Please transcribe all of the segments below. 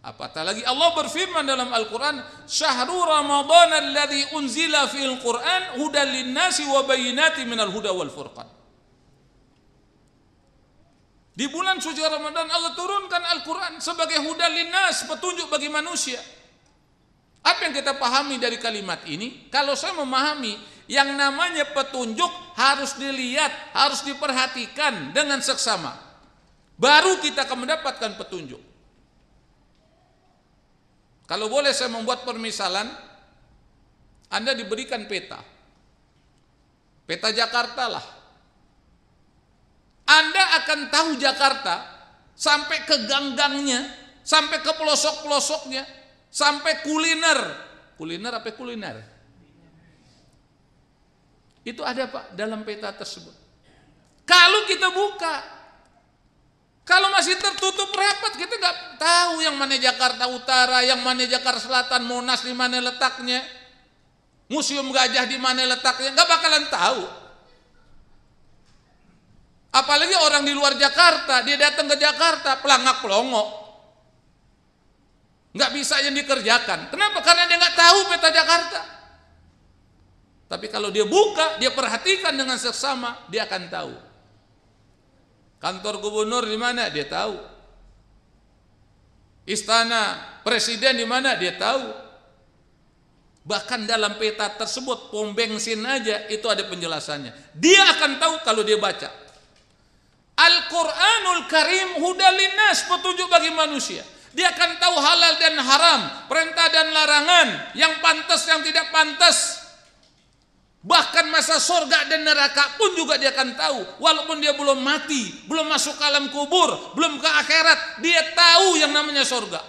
Apatah lagi Allah berfirman dalam Al-Quran Syahrul Ramadhan alladhi unzila fil Quran Hudan linnasi wa bayinati minal huda wal furqan Di bulan suci Ramadhan Allah turunkan Al-Quran Sebagai hudan linnas Petunjuk bagi manusia Apa yang kita pahami dari kalimat ini Kalau saya memahami Yang namanya petunjuk harus dilihat Harus diperhatikan dengan seksama Baru kita akan mendapatkan petunjuk kalau boleh saya membuat permisalan, Anda diberikan peta. Peta Jakarta lah. Anda akan tahu Jakarta sampai ke gang-gangnya, sampai ke pelosok-pelosoknya, sampai kuliner. Kuliner apa kuliner? Itu ada Pak dalam peta tersebut. Kalau kita buka, masih tertutup rapat, kita nggak tahu yang mana Jakarta Utara, yang mana Jakarta Selatan, Monas di mana letaknya, Museum Gajah di mana letaknya, nggak bakalan tahu. Apalagi orang di luar Jakarta, dia datang ke Jakarta pelangak pelongo, nggak bisa yang dikerjakan. Kenapa? Karena dia nggak tahu peta Jakarta. Tapi kalau dia buka, dia perhatikan dengan seksama, dia akan tahu Kantor gubernur di mana? Dia tahu. Istana presiden di mana? Dia tahu. Bahkan dalam peta tersebut pom bensin aja itu ada penjelasannya. Dia akan tahu kalau dia baca. Al-Qur'anul Karim hudalinas petunjuk bagi manusia. Dia akan tahu halal dan haram, perintah dan larangan, yang pantas yang tidak pantas. Bahkan masa sorga dan neraka pun juga dia akan tahu. Walaupun dia belum mati, belum masuk ke alam kubur, belum ke akhirat, dia tahu yang namanya sorga.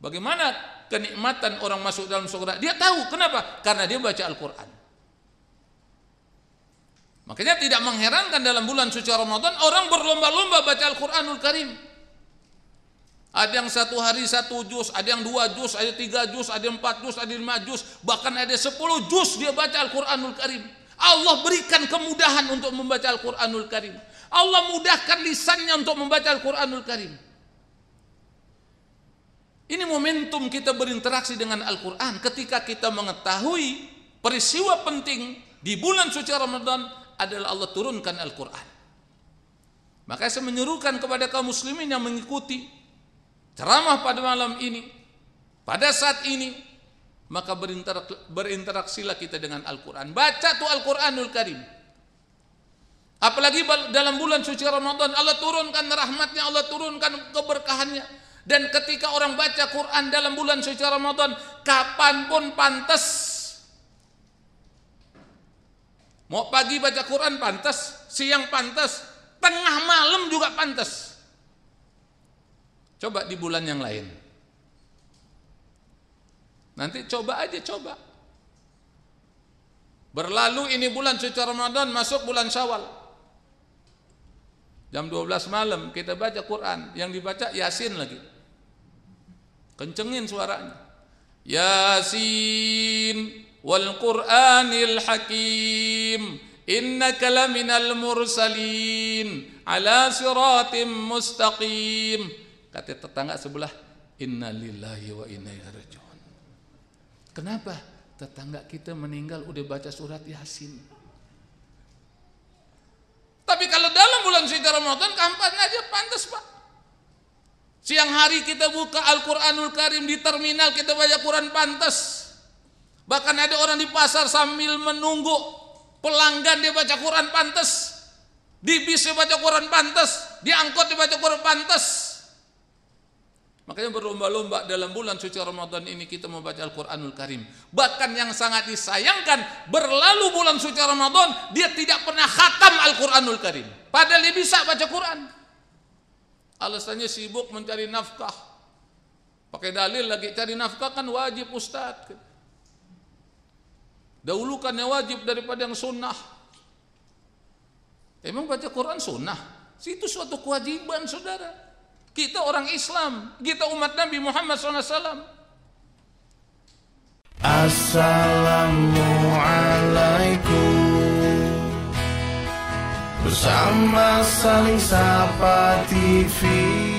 Bagaimana kenikmatan orang masuk dalam sorga? Dia tahu. Kenapa? Karena dia baca Al-Quran. Makanya tidak mengherankan dalam bulan suci Ramadan orang berlomba-lomba baca Al-Quranul Karim. Ada yang satu hari satu jus, ada yang dua jus, ada tiga jus, ada empat jus, ada lima jus, bahkan ada sepuluh jus dia baca Al-Quranul Karim. Allah berikan kemudahan untuk membaca Al-Quranul Karim. Allah mudahkan lisannya untuk membaca Al-Quranul Karim. Ini momentum kita berinteraksi dengan Al-Quran ketika kita mengetahui peristiwa penting di bulan suci Ramadan adalah Allah turunkan Al-Quran. Maka saya menyerukan kepada kaum muslimin yang mengikuti ceramah pada malam ini, pada saat ini, maka berinterak, berinteraksilah kita dengan Al-Quran. Baca tuh Al-Quranul Karim. Apalagi dalam bulan suci Ramadan, Allah turunkan rahmatnya, Allah turunkan keberkahannya. Dan ketika orang baca Quran dalam bulan suci Ramadan, kapanpun pantas. Mau pagi baca Quran pantas, siang pantas, tengah malam juga pantas. Coba di bulan yang lain. Nanti coba aja coba. Berlalu ini bulan suci Ramadan masuk bulan Syawal. Jam 12 malam kita baca Quran, yang dibaca Yasin lagi. Kencengin suaranya. Yasin wal Qur'anil Hakim innaka laminal mursalin ala siratim mustaqim Kata tetangga sebelah, Inna lillahi wa inna ilaihi rajiun. Kenapa? Tetangga kita meninggal udah baca surat Yasin. Tapi kalau dalam bulan suci Ramadan kampanye aja pantas, Pak. Siang hari kita buka Al-Qur'anul Karim di terminal kita baca Quran pantas. Bahkan ada orang di pasar sambil menunggu pelanggan dia baca Quran pantas. Di bis dia baca Quran pantas, di angkot dia baca Quran pantas. Makanya berlomba-lomba dalam bulan suci Ramadan ini kita membaca Al-Quranul Karim. Bahkan yang sangat disayangkan, berlalu bulan suci Ramadan, dia tidak pernah khatam Al-Quranul Karim. Padahal dia bisa baca Quran. Alasannya sibuk mencari nafkah. Pakai dalil lagi cari nafkah kan wajib ustaz. Dahulukan yang wajib daripada yang sunnah. Emang baca Quran sunnah? Itu suatu kewajiban saudara. Kita orang Islam, kita umat Nabi Muhammad SAW. Assalamualaikum Bersama saling sapa TV